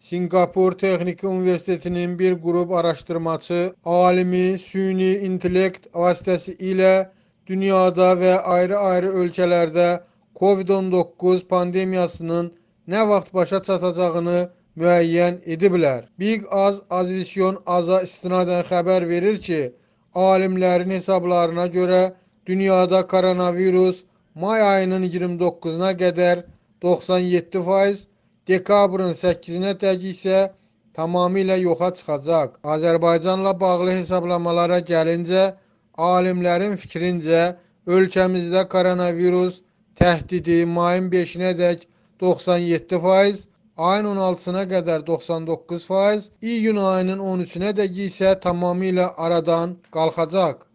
Singapur Texniki Universitetinin bir qrup araşdırmaçı, alimi süni intellekt vasitəsilə dünyada və ayrı-ayrı ölkələrdə COVID-19 pandemiyasının nə vaxt başa çatacağını müəyyən ediblər. Big Az Azvision Aza istinadən xəbər verir ki, alimlərin hesablarına görə dünyada koronavirus may ayının 29-una qədər 97 faiz dekabrın 8-nə tək isə tamamilə yoxa çıxacaq. Azərbaycanla bağlı hesablamalara gəlincə, alimlərin fikrincə ölkəmizdə koronavirus təhdidi mayın 5-nədək 97%, ayın 16-sına qədər 99%, iyun ayının 13-nədək isə tamamilə aradan qalxacaq.